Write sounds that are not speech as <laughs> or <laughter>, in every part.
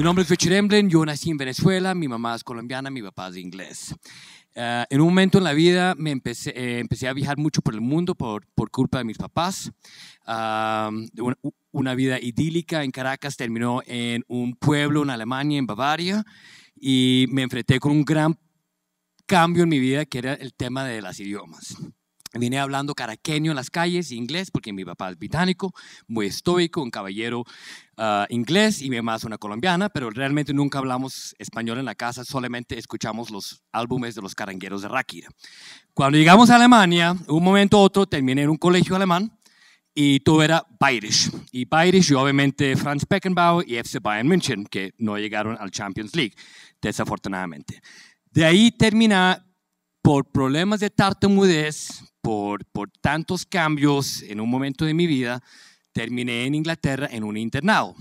Mi nombre es Richard Emblem, yo nací en Venezuela, mi mamá es colombiana, mi papá es inglés. Eh, en un momento en la vida me empecé, eh, empecé a viajar mucho por el mundo por, por culpa de mis papás. una, una, vida idílica en Caracas terminó en un pueblo en Alemania, en Bavaria, y me enfrenté con un gran cambio en mi vida que era el tema de las idiomas. Vine hablando caraqueño en las calles, inglés, porque mi papá es británico, muy estoico, un caballero ah, inglés y mi mamá es una colombiana, pero realmente nunca hablamos español en la casa, solamente escuchamos los álbumes de los carangueros de Ráquira. Cuando llegamos a Alemania, un momento u otro terminé en un colegio alemán y todo era Bayerisch. Y Bayerisch y obviamente Franz Beckenbauer y FC Bayern München, que no llegaron al Champions League, desafortunadamente. De ahí termina, por problemas de tartamudez, por, por tantos cambios en un momento de mi vida, terminé en Inglaterra en un internado.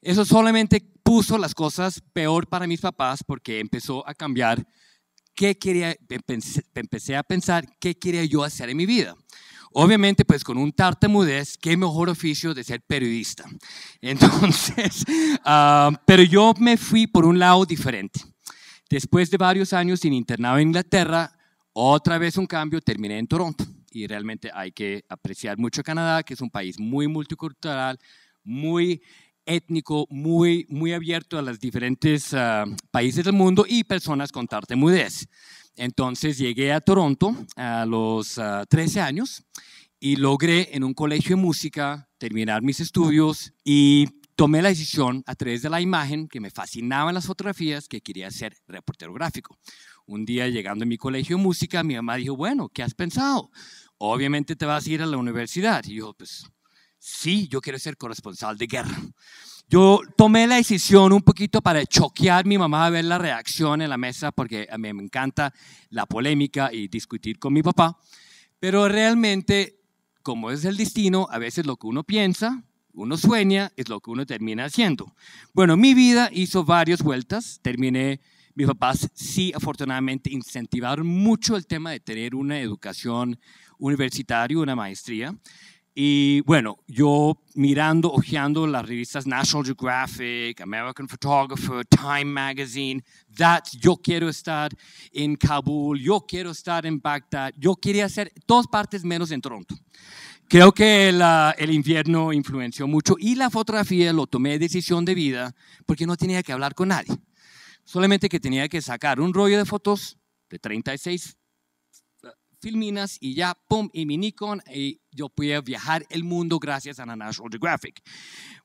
Eso solamente puso las cosas peor para mis papás porque empezó a cambiar qué quería, empecé, a pensar qué quería yo hacer en mi vida. Obviamente, pues con un tartamudez, qué mejor oficio de ser periodista. Entonces, <laughs> ah, pero yo me fui por un lado diferente. Después de varios años sin internado en Inglaterra, otra vez un cambio, terminé en Toronto y realmente hay que apreciar mucho Canadá, que es un país muy multicultural, muy étnico, muy, muy abierto a los diferentes ah, países del mundo y personas con tartamudez. Entonces llegué a Toronto a los 13 ah, años y logré en un colegio de música terminar mis estudios y tomé la decisión a través de la imagen, que me fascinaban las fotografías, que quería ser reportero gráfico. Un día llegando a mi colegio de música, mi mamá dijo, bueno, ¿qué has pensado? Obviamente te vas a ir a la universidad. Y yo, pues sí, yo quiero ser corresponsal de guerra. Yo tomé la decisión un poquito para choquear a mi mamá a ver la reacción en la mesa, porque a mí me encanta la polémica y discutir con mi papá. Pero realmente, como es el destino, a veces lo que uno piensa uno sueña es lo que uno termina haciendo. Bueno, mi vida hizo varias vueltas, terminé, mis papás sí afortunadamente incentivaron mucho el tema de tener una educación universitaria, una maestría. Y bueno, yo mirando, hojeando las revistas National Geographic, American Photographer, Time Magazine, that, yo quiero estar en Kabul, yo quiero estar en Bagdad, yo quería hacer dos partes menos en Toronto. Creo que el invierno influenció mucho y la fotografía lo tomé de decisión de vida porque no tenía que hablar con nadie. Solamente que tenía que sacar un rollo de fotos de 36 eh, filminas y ya, pum, y mi Nikon, y yo pude viajar el mundo gracias a la National Geographic.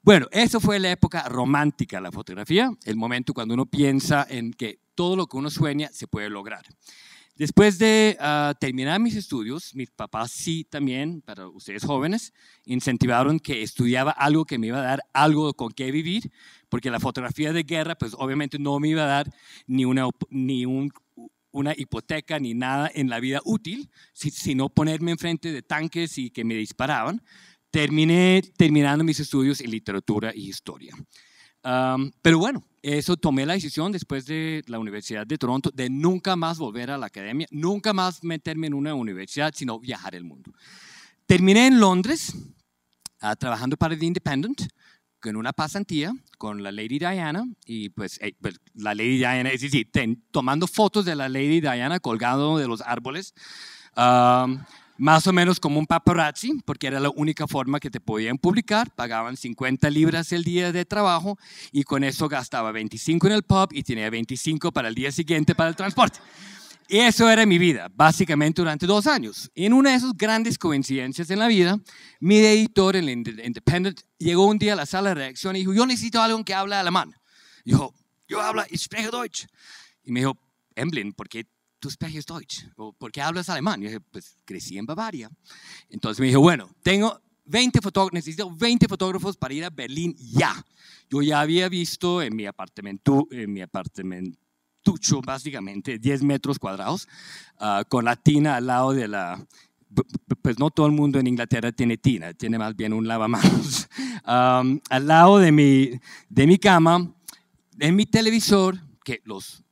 Bueno, eso fue la época romántica de la fotografía, el momento cuando uno piensa en que todo lo que uno sueña se puede lograr. Después de ah, terminar mis estudios, mis papás sí también, para ustedes jóvenes, incentivaron que estudiaba algo que me iba a dar algo con qué vivir, porque la fotografía de guerra, pues obviamente no me iba a dar ni una, ni una hipoteca ni nada en la vida útil, sino ponerme enfrente de tanques y que me disparaban. Terminé terminando mis estudios en literatura y historia pero bueno, eso tomé la decisión después de la Universidad de Toronto de nunca más volver a la academia, nunca más meterme en una universidad, sino viajar el mundo. Terminé en Londres ah, trabajando para The Independent con una pasantía con la Lady Diana y pues, eh, pues la Lady Diana, es decir, tomando fotos de la Lady Diana colgado de los árboles más o menos como un paparazzi, porque era la única forma que te podían publicar, pagaban 50 libras el día de trabajo y con eso gastaba 25 en el pub y tenía 25 para el día siguiente para el transporte. Y eso era mi vida, básicamente durante dos años. En una de esas grandes coincidencias en la vida, mi editor, el Independent, llegó un día a la sala de reacción y dijo, yo necesito a alguien que hable alemán. dijo, yo hablo, ich spreche Deutsch. Y me dijo, Emblin, ¿por qué tus Deutsch, ¿por qué hablas alemán? yo dije, pues crecí en Bavaria. Entonces me dije, bueno, tengo 20 fotógrafos, necesito 20 fotógrafos para ir a Berlín ya. Yo ya había visto en mi apartamento, en mi apartamentucho, básicamente, 10 metros cuadrados, ah, con la tina al lado de la... Pues no todo el mundo en Inglaterra tiene tina, tiene más bien un lavamanos. <laughs> al lado de mi, de mi cama, en mi televisor, que los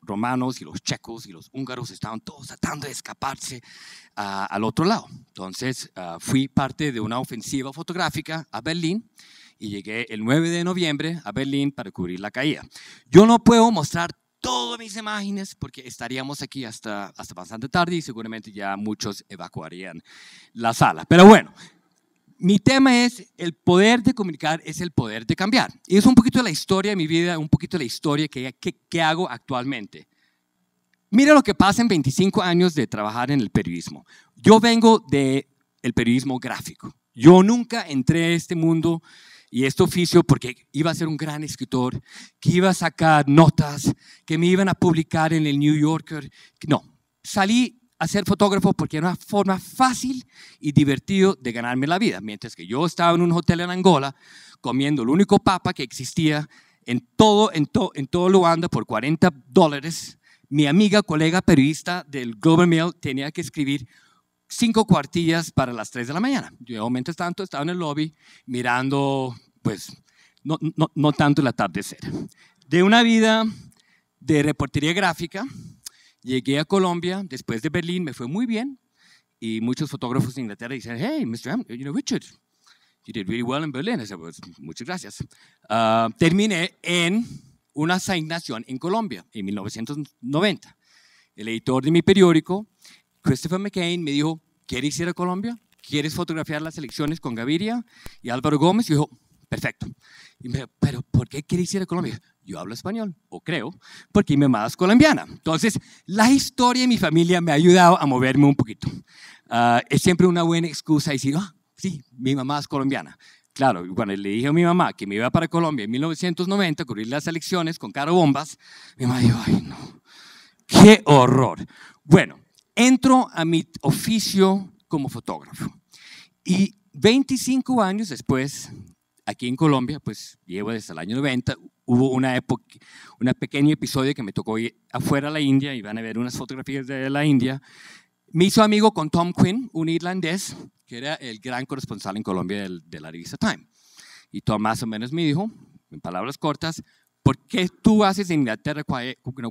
romanos y los checos y los húngaros estaban todos tratando de escaparse ah, al otro lado. Entonces ah, fui parte de una ofensiva fotográfica a Berlín y llegué el 9 de noviembre a Berlín para cubrir la caída. Yo no puedo mostrar todas mis imágenes porque estaríamos aquí hasta, hasta bastante tarde y seguramente ya muchos evacuarían la sala. Pero bueno, mi tema es, el poder de comunicar es el poder de cambiar. Y es un poquito la historia de mi vida, un poquito la historia que, que, hago actualmente. Mira lo que pasa en 25 años de trabajar en el periodismo. Yo vengo del el periodismo gráfico. Yo nunca entré a este mundo y este oficio porque iba a ser un gran escritor, que iba a sacar notas, que me iban a publicar en el New Yorker. No, salí a ser fotógrafo porque era una forma fácil y divertido de ganarme la vida. Mientras que yo estaba en un hotel en Angola comiendo el único papa que existía en todo, en, todo Luanda por 40 dólares, mi amiga, colega periodista del Global Mail tenía que escribir cinco cuartillas para las 3 de la mañana. Yo, mientras tanto, estaba en el lobby mirando, pues, no, no, no tanto el atardecer. De una vida de reportería gráfica, Llegué a Colombia, después de Berlín, me fue muy bien. Y muchos fotógrafos de Inglaterra dicen, hey, Mr. you know, Richard, you did really well in Berlin. Pues, muchas gracias. Ah, terminé en una asignación en Colombia, en 1990. El editor de mi periódico, Christopher McCain, me dijo, ¿quieres ir a Colombia? ¿Quieres fotografiar las elecciones con Gaviria y Álvaro Gómez? Y yo, perfecto. Y pero ¿por qué quiere ir a Colombia? Yo hablo español, o creo, porque mi mamá es colombiana. Entonces, la historia de mi familia me ha ayudado a moverme un poquito. Ah, es siempre una buena excusa decir, ah, sí, mi mamá es colombiana. Claro, cuando le dije a mi mamá que me iba para Colombia en 1990 a cubrir las elecciones con caro bombas, mi mamá dijo, ay no, qué horror. Bueno, entro a mi oficio como fotógrafo y 25 años después aquí en Colombia, pues llevo desde el año 90, hubo una época, un pequeño episodio que me tocó ir afuera a la India, y van a ver unas fotografías de la India. Me hizo amigo con Tom Quinn, un irlandés, que era el gran corresponsal en Colombia de la revista Time. Y Tom más o menos me dijo, en palabras cortas, ¿por qué tú haces en Inglaterra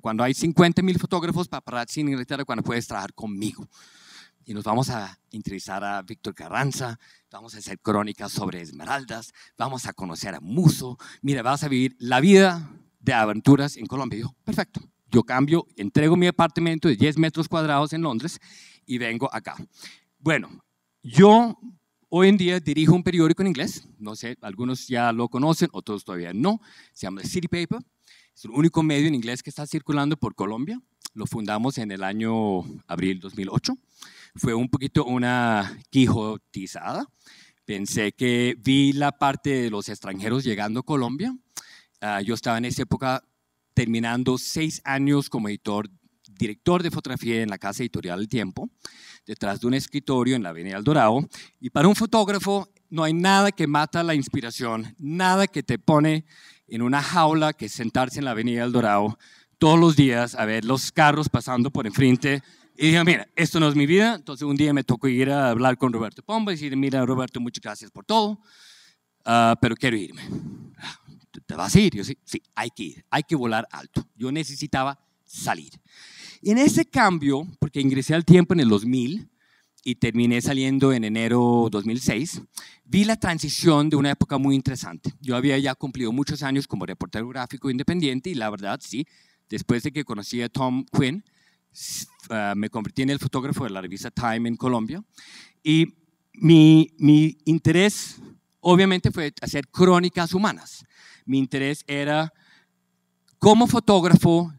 cuando hay 50 mil fotógrafos para parar sin Inglaterra cuando puedes trabajar conmigo? y nos vamos a entrevistar a Víctor Carranza, vamos a hacer crónicas sobre esmeraldas, vamos a conocer a Muso, mira, vas a vivir la vida de aventuras en Colombia. perfecto, yo cambio, entrego mi apartamento de 10 metros cuadrados en Londres y vengo acá. Bueno, yo hoy en día dirijo un periódico en inglés, no sé, algunos ya lo conocen, otros todavía no, se llama City Paper, es el único medio en inglés que está circulando por Colombia, lo fundamos en el año abril 2008 fue un poquito una quijotizada. Pensé que vi la parte de los extranjeros llegando a Colombia. Ah, yo estaba en esa época terminando seis años como editor, director de fotografía en la casa editorial El Tiempo, detrás de un escritorio en la Avenida El Dorado. Y para un fotógrafo no hay nada que mata la inspiración, nada que te pone en una jaula que sentarse en la Avenida El Dorado todos los días a ver los carros pasando por enfrente y dije, mira, esto no es mi vida. Entonces un día me tocó ir a hablar con Roberto Pomba y decir, mira, Roberto, muchas gracias por todo, ah, pero quiero irme. Ah, ¿Te vas a ir? Yo sí, sí, hay que ir, hay que volar alto. Yo necesitaba salir. Y en ese cambio, porque ingresé al tiempo en el 2000 y terminé saliendo en enero 2006, vi la transición de una época muy interesante. Yo había ya cumplido muchos años como reportero gráfico independiente y la verdad, sí, después de que conocí a Tom Quinn, Ah, me convertí en el fotógrafo de la revista Time en Colombia y mi, mi interés obviamente fue hacer crónicas humanas. Mi interés era, como fotógrafo,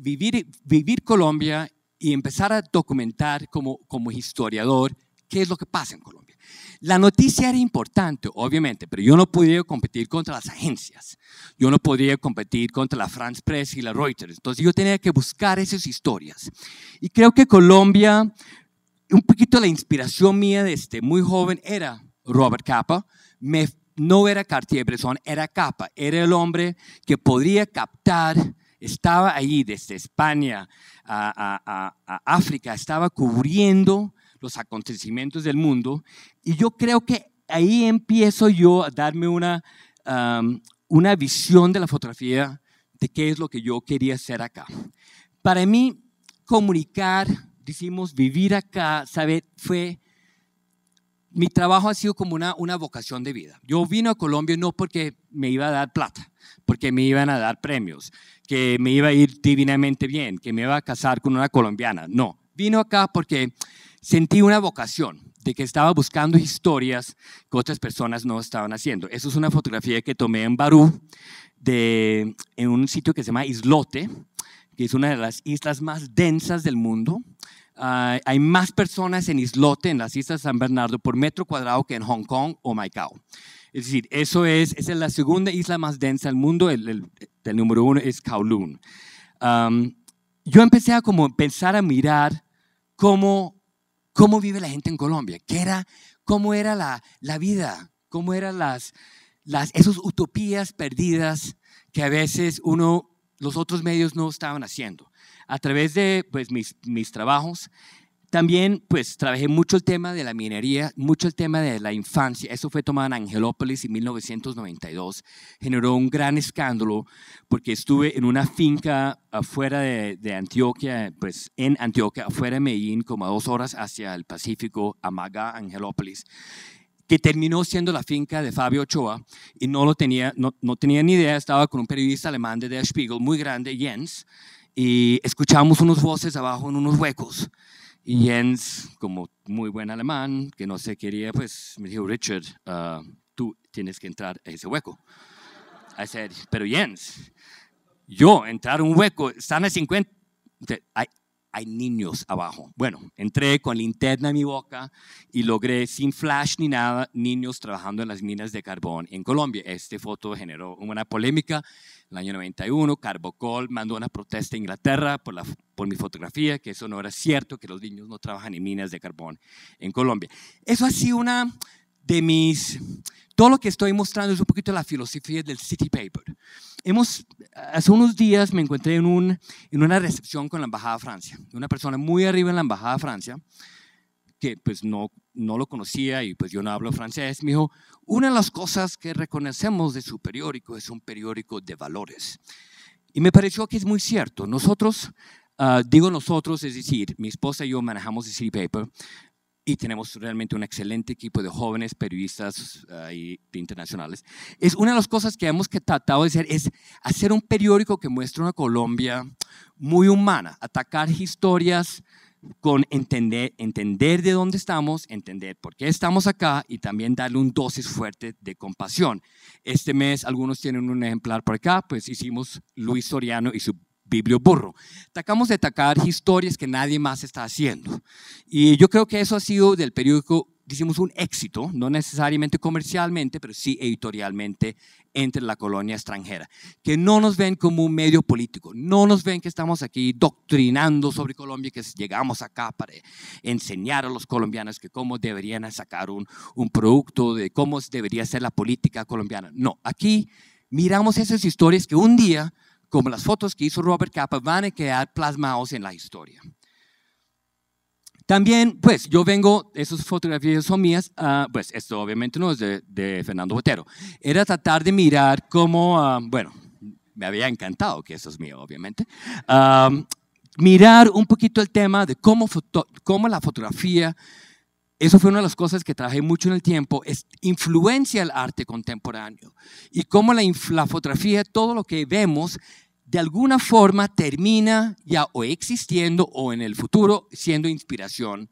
vivir, vivir Colombia y empezar a documentar como, como historiador qué es lo que pasa en Colombia. La noticia era importante, obviamente, pero yo no podía competir contra las agencias. Yo no podía competir contra la France Press y la Reuters. Entonces yo tenía que buscar esas historias. Y creo que Colombia, un poquito la inspiración mía desde este muy joven era Robert Capa. no era Cartier-Bresson, era Capa. Era el hombre que podía captar estaba ahí desde España a, África, estaba cubriendo los acontecimientos del mundo. Y yo creo que ahí empiezo yo a darme una, una visión de la fotografía de qué es lo que yo quería hacer acá. Para mí, comunicar, decimos, vivir acá, saber, fue, mi trabajo ha sido como una, una vocación de vida. Yo vino a Colombia no porque me iba a dar plata, porque me iban a dar premios, que me iba a ir divinamente bien, que me iba a casar con una colombiana, no. Vino acá porque sentí una vocación de que estaba buscando historias que otras personas no estaban haciendo. Eso es una fotografía que tomé en Barú, de, en un sitio que se llama Islote, que es una de las islas más densas del mundo. Ah, hay más personas en Islote, en las islas San Bernardo, por metro cuadrado que en Hong Kong o Macao. Es decir, eso es, esa es la segunda isla más densa del mundo, el, número uno es Kowloon. yo empecé a como pensar a mirar cómo cómo vive la gente en Colombia, ¿Qué era, cómo era la, la vida, cómo eran las, las, esas utopías perdidas que a veces uno, los otros medios no estaban haciendo. A través de pues, mis, mis trabajos también, pues, trabajé mucho el tema de la minería, mucho el tema de la infancia. Eso fue tomado en Angelópolis en 1992. Generó un gran escándalo porque estuve en una finca afuera de, Antioquia, pues, en Antioquia, afuera de Medellín, como a dos horas hacia el Pacífico, Amaga, Angelópolis que terminó siendo la finca de Fabio Ochoa y no lo tenía, no, tenía ni idea, estaba con un periodista alemán de Der Spiegel muy grande, Jens, y escuchábamos unas voces abajo en unos huecos y Jens, como muy buen alemán, que no se quería, pues me dijo, Richard, ah, tú tienes que entrar a ese hueco. I said, pero Jens, yo entrar a un hueco, están a 50, hay, hay niños abajo. Bueno, entré con linterna en mi boca y logré, sin flash ni nada, niños trabajando en las minas de carbón en Colombia. Esta foto generó una polémica en el año 91, Carbocol mandó una protesta a Inglaterra por, la, por mi fotografía, que eso no era cierto, que los niños no trabajan en minas de carbón en Colombia. Eso ha sido una de mis... Todo lo que estoy mostrando es un poquito la filosofía del City Paper. Hemos, hace unos días me encontré en, un, en una recepción con la Embajada de Francia, una persona muy arriba en la Embajada de Francia, que pues no, no lo conocía y pues yo no hablo francés, me dijo, una de las cosas que reconocemos de su periódico es un periódico de valores. Y me pareció que es muy cierto. Nosotros, ah, digo nosotros, es decir, mi esposa y yo manejamos City Paper y tenemos realmente un excelente equipo de jóvenes periodistas ah, internacionales. Es una de las cosas que hemos tratado de hacer es hacer un periódico que muestre una Colombia muy humana, atacar historias con entender, entender de dónde estamos, entender por qué estamos acá y también darle un dosis fuerte de compasión. Este mes algunos tienen un ejemplar por acá, pues hicimos Luis Soriano y su Biblio burro. Tacamos de atacar historias que nadie más está haciendo. Y yo creo que eso ha sido del periódico hicimos un éxito, no necesariamente comercialmente, pero sí editorialmente entre la colonia extranjera, que no nos ven como un medio político, no nos ven que estamos aquí doctrinando sobre Colombia, que llegamos acá para enseñar a los colombianos que cómo deberían sacar un, un producto, de cómo debería ser la política colombiana. No, aquí miramos esas historias que un día, como las fotos que hizo Robert Capa, van a quedar plasmados en la historia. También, pues, yo vengo, esas fotografías son mías, ah, pues, esto obviamente no es de, Fernando Botero. Era tratar de mirar cómo, ah, bueno, me había encantado que eso es mío, obviamente. Ah, mirar un poquito el tema de cómo, la fotografía, eso fue una de las cosas que trabajé mucho en el tiempo, es influencia el arte contemporáneo y cómo la, la fotografía, todo lo que vemos, de alguna forma termina ya o existiendo o en el futuro siendo inspiración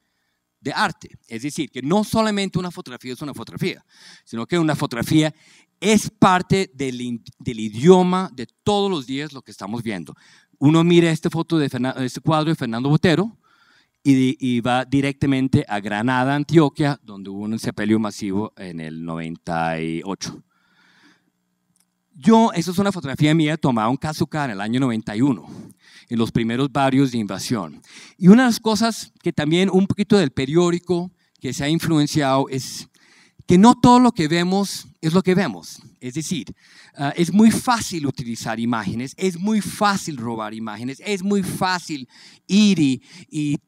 de arte. Es decir, que no solamente una fotografía es una fotografía, sino que una fotografía es parte del, idioma de todos los días lo que estamos viendo. Uno mira esta foto de este cuadro de Fernando Botero y, y, va directamente a Granada, Antioquia, donde hubo un sepelio masivo en el 98. Yo, eso es una fotografía mía tomada en Kazuka en el año 91, en los primeros barrios de invasión. Y una de las cosas que también un poquito del periódico que se ha influenciado es que no todo lo que vemos es lo que vemos. Es decir, ah, es muy fácil utilizar imágenes, es muy fácil robar imágenes, es muy fácil ir y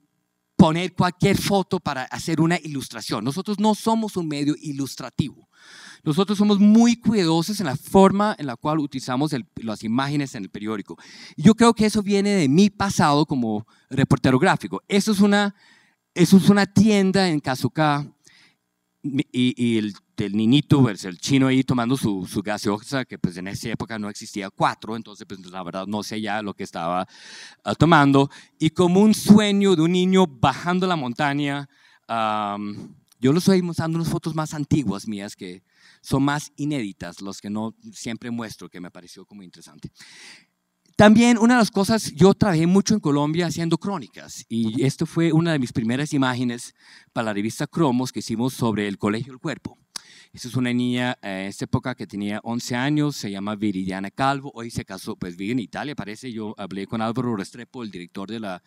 poner cualquier foto para hacer una ilustración. Nosotros no somos un medio ilustrativo. Nosotros somos muy cuidadosos en la forma en la cual utilizamos las imágenes en el periódico. Yo creo que eso viene de mi pasado como reportero gráfico. Eso es una, eso es una tienda en Kazuka y, el, niñito, pues, el chino ahí tomando su, su, gaseosa, que pues en esa época no existía cuatro, entonces pues la verdad no sé ya lo que estaba ah, tomando. Y como un sueño de un niño bajando la montaña, yo lo estoy mostrando unas fotos más antiguas mías que, son más inéditas, los que no siempre muestro, que me pareció como interesante. También una de las cosas, yo trabajé mucho en Colombia haciendo crónicas y esto fue una de mis primeras imágenes para la revista Cromos que hicimos sobre el Colegio del Cuerpo. Esta es una niña en eh, esta época que tenía 11 años, se llama Viridiana Calvo, hoy se casó, pues vive en Italia, parece, yo hablé con Álvaro Restrepo, el director de la,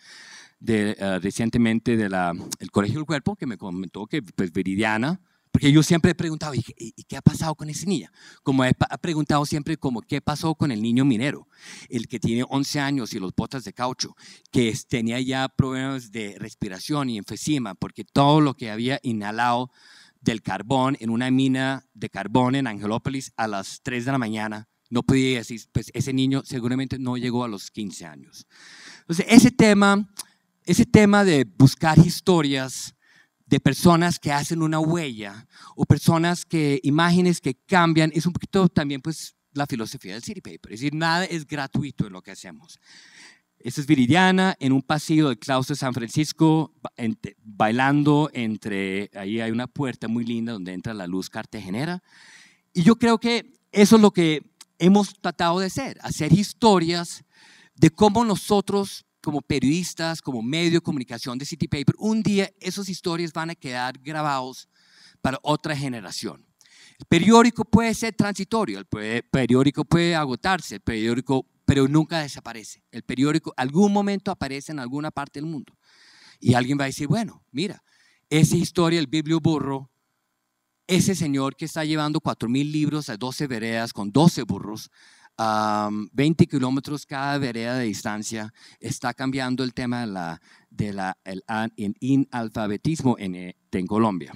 de, eh, recientemente recientemente del el Colegio del Cuerpo, que me comentó que pues Viridiana porque yo siempre he preguntado, ¿y, qué ha pasado con ese niño? Como he preguntado siempre, como, ¿qué pasó con el niño minero? El que tiene 11 años y los botas de caucho, que tenía ya problemas de respiración y enfisema, porque todo lo que había inhalado del carbón en una mina de carbón en Angelópolis a las 3 de la mañana, no podía decir, pues ese niño seguramente no llegó a los 15 años. Entonces, ese tema, ese tema de buscar historias, de personas que hacen una huella o personas que, imágenes que cambian, es un poquito también pues la filosofía del City Paper, es decir, nada es gratuito en lo que hacemos. Esta es Viridiana en un pasillo del claustro de San Francisco, bailando entre, ahí hay una puerta muy linda donde entra la luz cartagenera. Y yo creo que eso es lo que hemos tratado de hacer, hacer historias de cómo nosotros como periodistas, como medio de comunicación de City Paper, un día esas historias van a quedar grabados para otra generación. El periódico puede ser transitorio, el periódico puede agotarse, el periódico, pero nunca desaparece. El periódico algún momento aparece en alguna parte del mundo. Y alguien va a decir, bueno, mira, esa historia, el Biblio burro, ese señor que está llevando 4.000 libros a 12 veredas con 12 burros, a 20 kilómetros cada vereda de distancia, está cambiando el tema de la, de la, en, eh, en Colombia.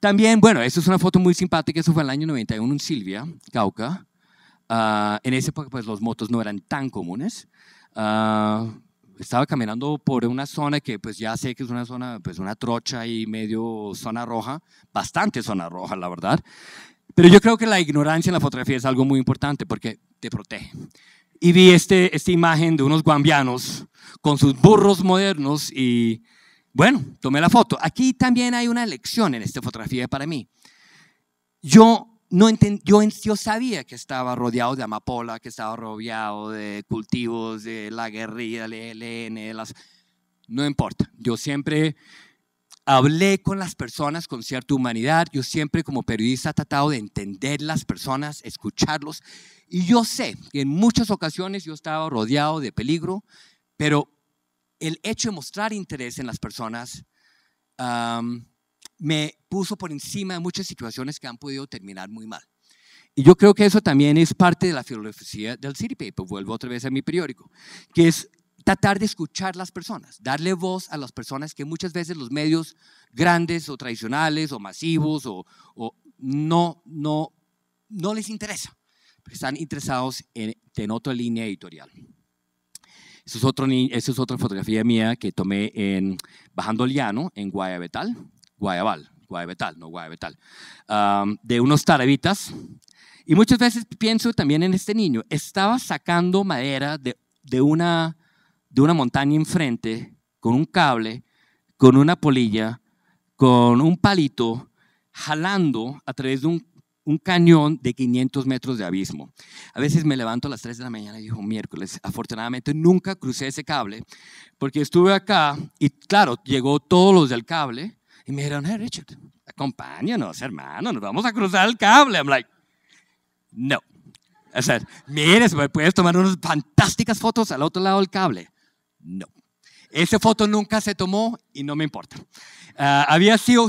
También, bueno, esta es una foto muy simpática, eso fue en el año 91 en Silvia, Cauca. Ah, en ese época, pues los motos no eran tan comunes. Ah, estaba caminando por una zona que, pues ya sé que es una zona, pues una trocha y medio zona roja, bastante zona roja, la verdad. Pero yo creo que la ignorancia en la fotografía es algo muy importante porque te protege. Y vi este, esta imagen de unos guambianos con sus burros modernos y bueno, tomé la foto. Aquí también hay una lección en esta fotografía para mí. Yo no yo, sabía que estaba rodeado de amapola, que estaba rodeado de cultivos, de la guerrilla, el ELN, las... no importa. Yo siempre hablé con las personas con cierta humanidad. Yo siempre como periodista he tratado de entender las personas, escucharlos. Y yo sé que en muchas ocasiones yo estaba rodeado de peligro, pero el hecho de mostrar interés en las personas me puso por encima de muchas situaciones que han podido terminar muy mal. Y yo creo que eso también es parte de la filosofía del City Paper, vuelvo otra vez a mi periódico, que es tratar de escuchar las personas, darle voz a las personas que muchas veces los medios grandes o tradicionales o masivos o, o no, no, no les interesa, están interesados en, en, otra línea editorial. Esa es, esa es otra fotografía mía que tomé en, bajando el llano en Guayabetal, Guayabal, Guayabetal, no Guayabetal, um, de unos tarabitas. Y muchas veces pienso también en este niño, estaba sacando madera de, de una de una montaña enfrente, con un cable, con una polilla, con un palito, jalando a través de un, cañón de 500 metros de abismo. A veces me levanto a las 3 de la mañana y digo, miércoles, afortunadamente nunca crucé ese cable, porque estuve acá y claro, llegó todos los del cable y me dijeron, hey Richard, acompáñanos, hermano, nos vamos a cruzar el cable. I'm like, no. O sea, mire, puedes tomar unas fantásticas fotos al otro lado del cable. No. Esa foto nunca se tomó y no me importa. Ah, había sido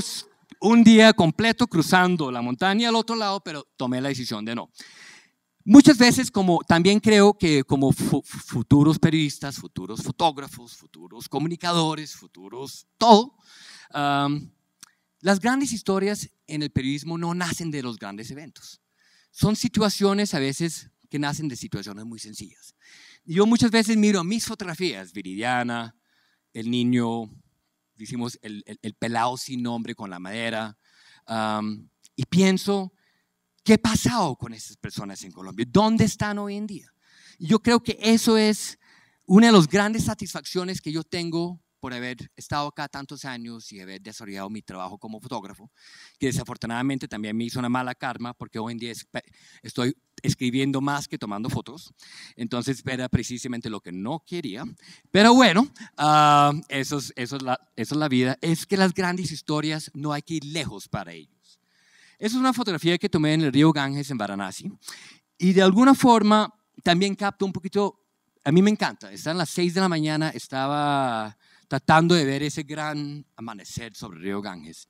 un día completo cruzando la montaña al otro lado, pero tomé la decisión de no. Muchas veces, como también creo que como futuros periodistas, futuros fotógrafos, futuros comunicadores, futuros todo, las grandes historias en el periodismo no nacen de los grandes eventos. Son situaciones a veces que nacen de situaciones muy sencillas. Yo muchas veces miro mis fotografías, Viridiana, el niño, decimos el, pelado sin nombre con la madera, y pienso, ¿qué ha pasado con esas personas en Colombia? ¿Dónde están hoy en día? Y yo creo que eso es una de las grandes satisfacciones que yo tengo por haber estado acá tantos años y haber desarrollado mi trabajo como fotógrafo, que desafortunadamente también me hizo una mala karma porque hoy en día estoy escribiendo más que tomando fotos. Entonces era precisamente lo que no quería. Pero bueno, ah, eso, es, eso, es la, es la vida. Es que las grandes historias no hay que ir lejos para ellos. Esa es una fotografía que tomé en el río Ganges en Varanasi y de alguna forma también capta un poquito, a mí me encanta, están las 6 de la mañana, estaba tratando de ver ese gran amanecer sobre el río Ganges.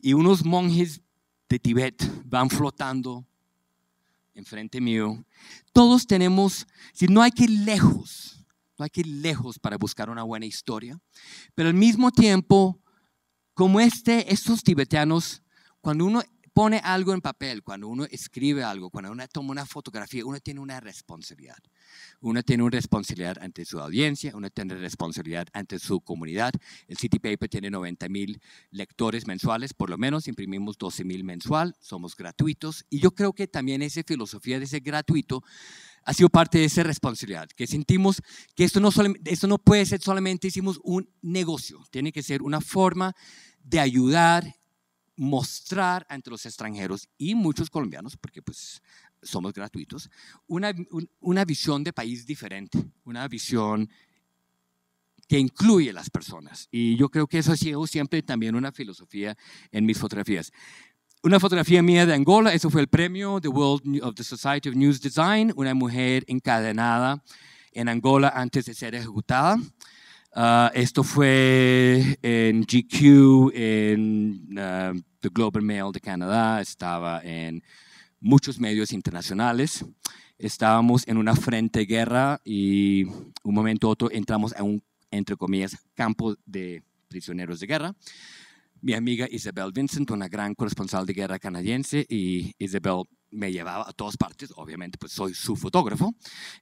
Y unos monjes de Tibet van flotando enfrente mío. Todos tenemos, si no hay que ir lejos, no hay que ir lejos para buscar una buena historia, pero al mismo tiempo, como este, estos tibetanos, cuando uno pone algo en papel, cuando uno escribe algo, cuando uno toma una fotografía, uno tiene una responsabilidad. Uno tiene una responsabilidad ante su audiencia, uno tiene responsabilidad ante su comunidad. El City Paper tiene 90 mil lectores mensuales, por lo menos, imprimimos 12 mil mensual, somos gratuitos. Y yo creo que también esa filosofía de ser gratuito ha sido parte de esa responsabilidad, que sentimos que esto no, esto no puede ser solamente hicimos un negocio, tiene que ser una forma de ayudar mostrar ante los extranjeros y muchos colombianos, porque pues somos gratuitos, una, una visión de país diferente, una visión que incluye a las personas. Y yo creo que eso ha sido siempre también una filosofía en mis fotografías. Una fotografía mía de Angola, eso fue el premio The World of the Society of News Design, una mujer encadenada en Angola antes de ser ejecutada. Ah, esto fue en GQ, en ah, The Global Mail de Canadá, estaba en muchos medios internacionales. Estábamos en una frente de guerra y un momento u otro entramos a un, entre comillas, campo de prisioneros de guerra. Mi amiga Isabel Vincent, una gran corresponsal de guerra canadiense, y Isabel me llevaba a todas partes, obviamente, pues soy su fotógrafo.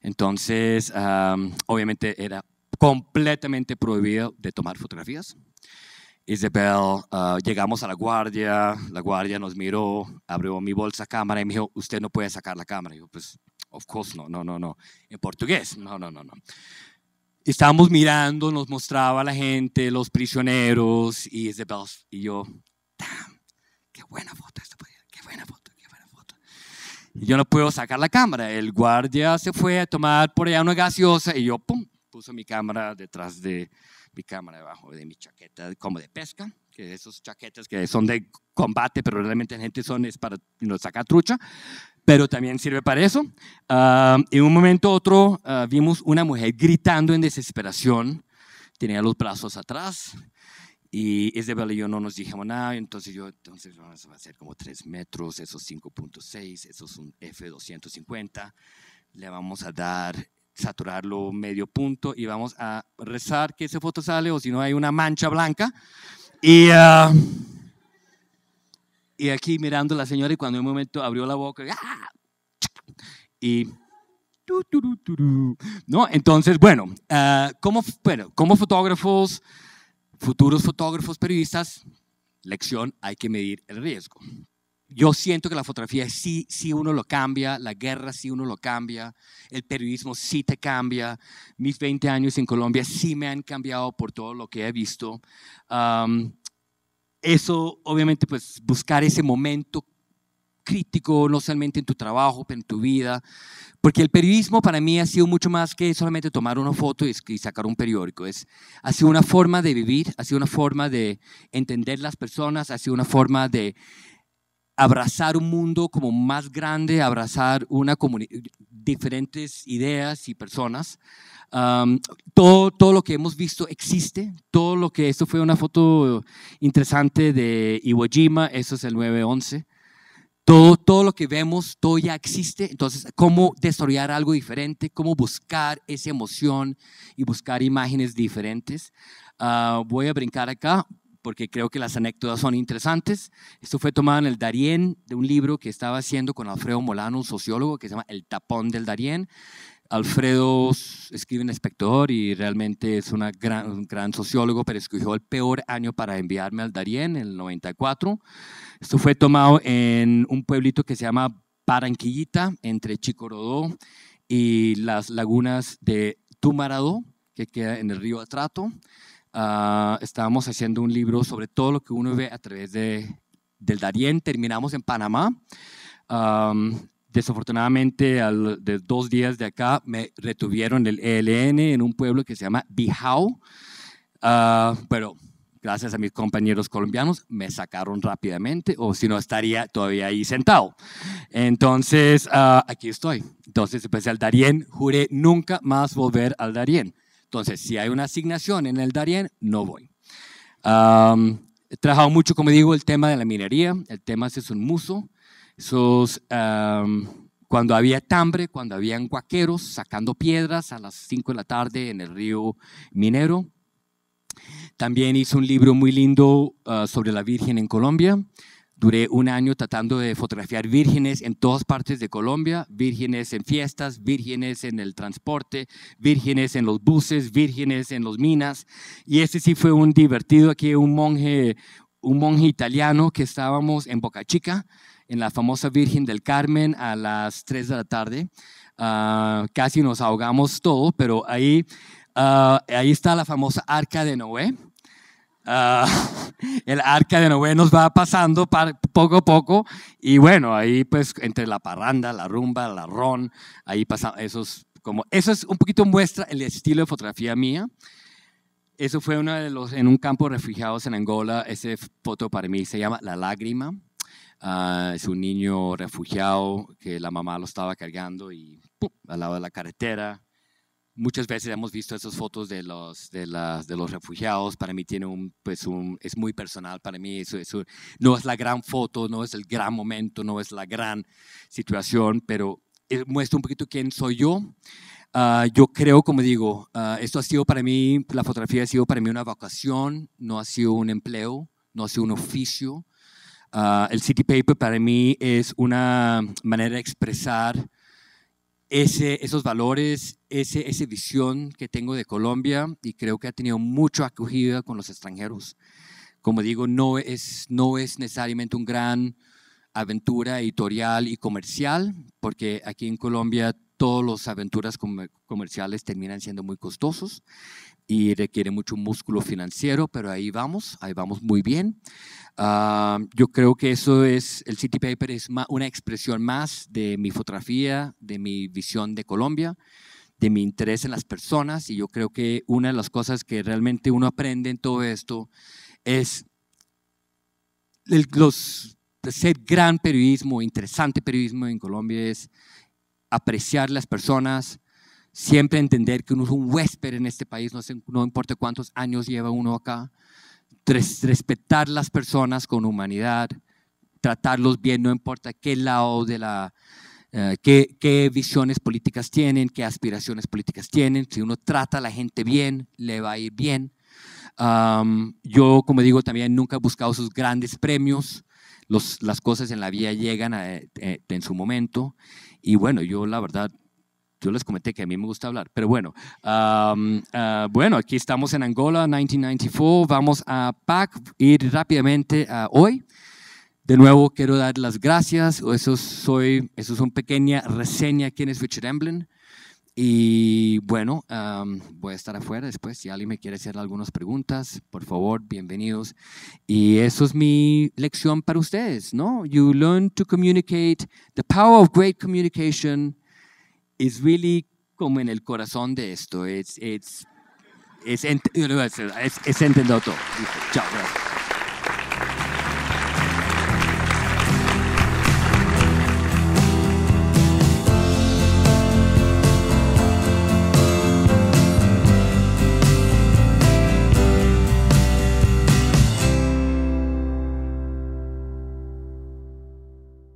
Entonces, ah, obviamente era completamente prohibido de tomar fotografías. Isabel, ah, llegamos a la guardia, la guardia nos miró, abrió mi bolsa cámara y me dijo, usted no puede sacar la cámara. yo, pues, of course, no, no, no, no. En portugués, no, no, no, no. Estábamos mirando, nos mostraba la gente, los prisioneros, y Isabel y yo, damn, qué buena foto esta, qué buena foto, qué buena foto. yo no puedo sacar la cámara. El guardia se fue a tomar por allá una gaseosa y yo, pum, puso mi cámara detrás de mi cámara, debajo de mi chaqueta, como de pesca, que esos chaquetas que son de combate, pero realmente la gente son es para no, sacar trucha, pero también sirve para eso. Ah, en un momento otro ah, vimos una mujer gritando en desesperación, tenía los brazos atrás, y Isabel y yo no nos dijimos nada, entonces yo, entonces vamos a hacer como 3 metros, esos 5.6, esos un F250, le vamos a dar saturarlo medio punto y vamos a rezar que esa foto sale o si no hay una mancha blanca. Y, ah, y aquí mirando a la señora y cuando en un momento abrió la boca ¡ah! y... ¿No? Entonces, bueno, ah, como, bueno, como fotógrafos, futuros fotógrafos, periodistas, lección, hay que medir el riesgo yo siento que la fotografía sí, sí uno lo cambia, la guerra sí uno lo cambia, el periodismo sí te cambia, mis 20 años en Colombia sí me han cambiado por todo lo que he visto. eso, obviamente, pues buscar ese momento crítico, no solamente en tu trabajo, pero en tu vida, porque el periodismo para mí ha sido mucho más que solamente tomar una foto y sacar un periódico, es, ha sido una forma de vivir, ha sido una forma de entender las personas, ha sido una forma de, abrazar un mundo como más grande, abrazar una diferentes ideas y personas. todo, todo lo que hemos visto existe, todo lo que, esto fue una foto interesante de Iwo Jima, eso es el 911. Todo, todo lo que vemos, todo ya existe. Entonces, ¿cómo desarrollar algo diferente? ¿Cómo buscar esa emoción y buscar imágenes diferentes? Ah, voy a brincar acá porque creo que las anécdotas son interesantes. Esto fue tomado en el Darién, de un libro que estaba haciendo con Alfredo Molano, un sociólogo, que se llama El tapón del Darién. Alfredo escribe en Espectador y realmente es gran, un gran sociólogo, pero escogió el peor año para enviarme al Darién, el 94. Esto fue tomado en un pueblito que se llama Paranquillita, entre Chicorodó y las lagunas de Tumaradó, que queda en el río Atrato. Ah, estábamos haciendo un libro sobre todo lo que uno ve a través de, del Darién. Terminamos en Panamá. desafortunadamente, de dos días de acá, me retuvieron el ELN en un pueblo que se llama Bijao. Ah, pero gracias a mis compañeros colombianos, me sacaron rápidamente, o si no, estaría todavía ahí sentado. Entonces, ah, aquí estoy. Entonces después al Darién, juré nunca más volver al Darién. Entonces, si hay una asignación en el Darién, no voy. he trabajado mucho, como digo, el tema de la minería, el tema es un muso, esos, cuando había tambre, cuando habían guaqueros sacando piedras a las 5 de la tarde en el río Minero. También hice un libro muy lindo ah, sobre la Virgen en Colombia. Duré un año tratando de fotografiar vírgenes en todas partes de Colombia, vírgenes en fiestas, vírgenes en el transporte, vírgenes en los buses, vírgenes en las minas. Y ese sí fue un divertido aquí, un monje, un monje italiano que estábamos en Boca Chica, en la famosa Virgen del Carmen a las 3 de la tarde. Ah, casi nos ahogamos todo, pero ahí, ah, ahí está la famosa Arca de Noé Ah, <laughs> el arca de Noé nos va pasando poco a poco y bueno, ahí pues entre la parranda, la rumba, la ron, ahí pasan esos como eso es un poquito muestra el estilo de fotografía mía. Eso fue uno de los en un campo de refugiados en Angola, ese foto para mí se llama La lágrima. Ah, es un niño refugiado que la mamá lo estaba cargando y al lado de la carretera, Muchas veces hemos visto esas fotos de los, de, los refugiados. Para mí tiene un, pues un, es muy personal. Para mí eso, no es la gran foto, no es el gran momento, no es la gran situación, pero eh, muestra un poquito quién soy yo. Ah, yo creo, como digo, ah, esto ha sido para mí, la fotografía ha sido para mí una vacación, no ha sido un empleo, no ha sido un oficio. Ah, el City Paper para mí es una manera de expresar esos valores, ese, esa visión que tengo de Colombia y creo que ha tenido mucha acogida con los extranjeros. Como digo, no es, no es necesariamente un gran aventura editorial y comercial, porque aquí en Colombia todas las aventuras comerciales terminan siendo muy costosos y requiere mucho músculo financiero, pero ahí vamos, ahí vamos muy bien. Ah, yo creo que eso es, el City Paper es una expresión más de mi fotografía, de mi visión de Colombia, de mi interés en las personas y yo creo que una de las cosas que realmente uno aprende en todo esto es el, los, ser gran periodismo, interesante periodismo en Colombia es apreciar las personas, Siempre entender que uno es un huésped en este país, no, no importa cuántos años lleva uno acá. respetar las personas con humanidad, tratarlos bien, no importa qué lado de la, eh, qué, visiones políticas tienen, qué aspiraciones políticas tienen. Si uno trata a la gente bien, le va a ir bien. yo, como digo, también nunca he buscado sus grandes premios. Los, las cosas en la vida llegan eh, en su momento. Y bueno, yo la verdad yo les comenté que a mí me gusta hablar, pero bueno. Ah, bueno, aquí estamos en Angola, 1994. Vamos a PAC, ir rápidamente a hoy. De nuevo, quiero dar las gracias. Eso, soy, eso es una pequeña reseña ¿Quién es Richard Emblem. Y bueno, voy a estar afuera después. Si alguien me quiere hacer algunas preguntas, por favor, bienvenidos. Y eso es mi lección para ustedes, ¿no? You learn to communicate the power of great communication is really como en el corazón de esto. Es, es, es, es, entendido todo. Chao,